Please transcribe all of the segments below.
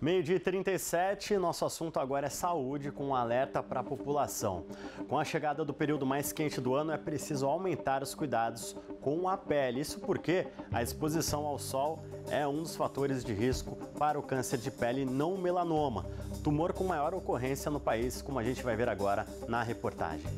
Meio de 37, nosso assunto agora é saúde, com um alerta para a população. Com a chegada do período mais quente do ano, é preciso aumentar os cuidados com a pele. Isso porque a exposição ao sol é um dos fatores de risco para o câncer de pele não melanoma, tumor com maior ocorrência no país, como a gente vai ver agora na reportagem.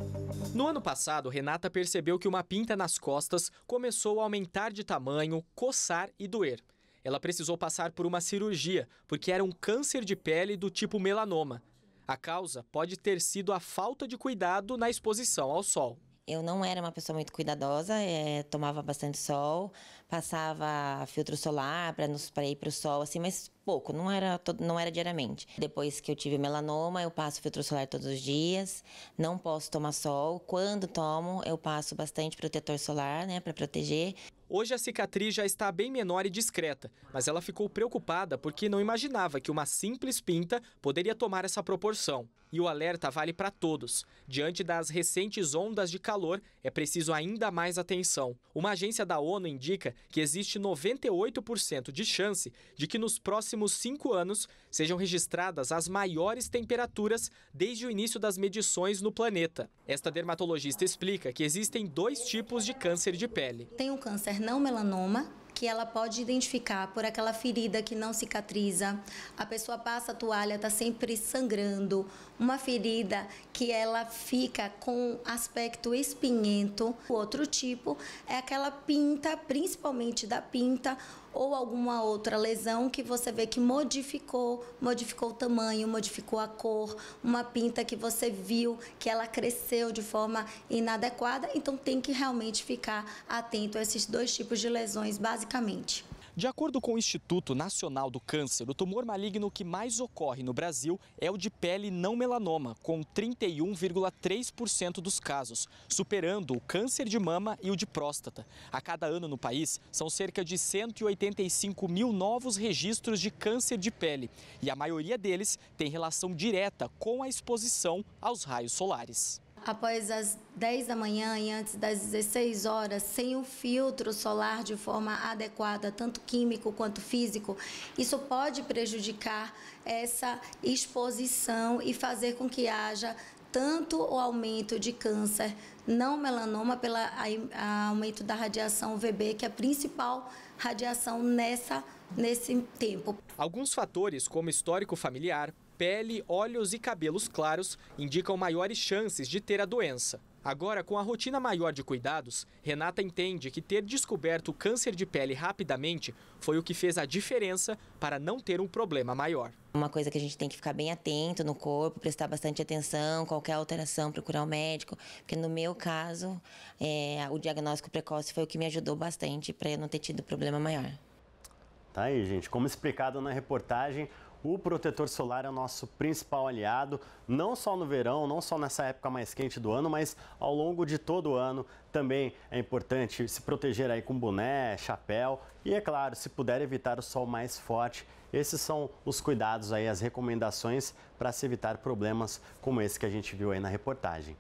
No ano passado, Renata percebeu que uma pinta nas costas começou a aumentar de tamanho, coçar e doer. Ela precisou passar por uma cirurgia, porque era um câncer de pele do tipo melanoma. A causa pode ter sido a falta de cuidado na exposição ao sol. Eu não era uma pessoa muito cuidadosa, é, tomava bastante sol, passava filtro solar para ir para o sol, assim, mas pouco, não era, todo, não era diariamente. Depois que eu tive melanoma, eu passo filtro solar todos os dias, não posso tomar sol. Quando tomo, eu passo bastante protetor solar, né, para proteger. Hoje a cicatriz já está bem menor e discreta, mas ela ficou preocupada porque não imaginava que uma simples pinta poderia tomar essa proporção. E o alerta vale para todos. Diante das recentes ondas de calor, é preciso ainda mais atenção. Uma agência da ONU indica que existe 98% de chance de que nos próximos últimos cinco anos sejam registradas as maiores temperaturas desde o início das medições no planeta. Esta dermatologista explica que existem dois tipos de câncer de pele. Tem o câncer não melanoma, que ela pode identificar por aquela ferida que não cicatriza, a pessoa passa a toalha, está sempre sangrando, uma ferida que ela fica com aspecto espinhento. O outro tipo é aquela pinta, principalmente da pinta, ou alguma outra lesão que você vê que modificou, modificou o tamanho, modificou a cor, uma pinta que você viu que ela cresceu de forma inadequada, então tem que realmente ficar atento a esses dois tipos de lesões, basicamente de acordo com o Instituto Nacional do Câncer, o tumor maligno que mais ocorre no Brasil é o de pele não melanoma, com 31,3% dos casos, superando o câncer de mama e o de próstata. A cada ano no país, são cerca de 185 mil novos registros de câncer de pele. E a maioria deles tem relação direta com a exposição aos raios solares após as 10 da manhã e antes das 16 horas, sem o filtro solar de forma adequada, tanto químico quanto físico, isso pode prejudicar essa exposição e fazer com que haja tanto o aumento de câncer não melanoma pelo aumento da radiação UVB, que é a principal radiação nessa nesse tempo. Alguns fatores, como histórico familiar, pele, olhos e cabelos claros indicam maiores chances de ter a doença. Agora, com a rotina maior de cuidados, Renata entende que ter descoberto o câncer de pele rapidamente foi o que fez a diferença para não ter um problema maior. Uma coisa que a gente tem que ficar bem atento no corpo, prestar bastante atenção, qualquer alteração, procurar o um médico. Porque no meu caso, é, o diagnóstico precoce foi o que me ajudou bastante para eu não ter tido problema maior. Tá aí, gente. Como explicado na reportagem, o protetor solar é o nosso principal aliado, não só no verão, não só nessa época mais quente do ano, mas ao longo de todo o ano também é importante se proteger aí com boné, chapéu e é claro, se puder evitar o sol mais forte. Esses são os cuidados aí, as recomendações para se evitar problemas como esse que a gente viu aí na reportagem.